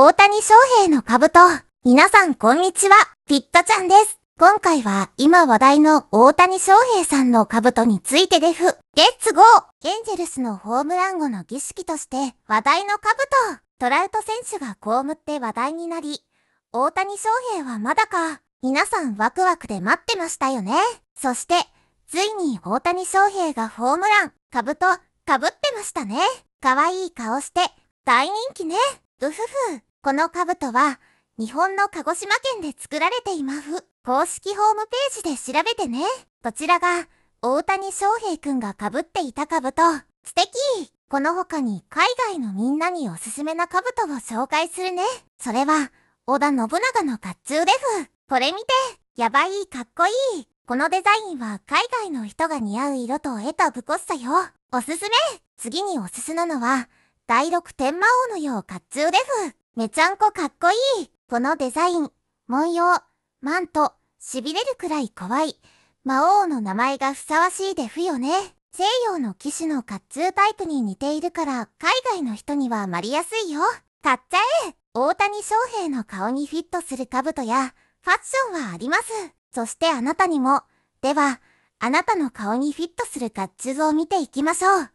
大谷翔平の株と、皆さんこんにちは、ピットちゃんです。今回は今話題の大谷翔平さんの兜についてです。レッツゴーエンジェルスのホームラン後の儀式として話題の兜トラウト選手が被って話題になり、大谷翔平はまだか、皆さんワクワクで待ってましたよね。そして、ついに大谷翔平がホームラン、株と被ってましたね。わいい顔して、大人気ね。うふふ。この兜は、日本の鹿児島県で作られています。公式ホームページで調べてね。こちらが、大谷翔平くんが被っていた兜。素敵この他に海外のみんなにおすすめな兜を紹介するね。それは、織田信長の甲冑です。これ見てやばいかっこいいこのデザインは海外の人が似合う色と絵とぶこしさよ。おすすめ次におすすめなのは、第六天魔王のよう甲冑です。めちゃんこかっこいい。このデザイン、文様、マント、痺れるくらい怖い。魔王の名前がふさわしいデフよね。西洋の騎士の甲冑タイプに似ているから、海外の人にはまりやすいよ。買っちゃえ大谷翔平の顔にフィットする兜や、ファッションはあります。そしてあなたにも。では、あなたの顔にフィットする甲冑を見ていきましょう。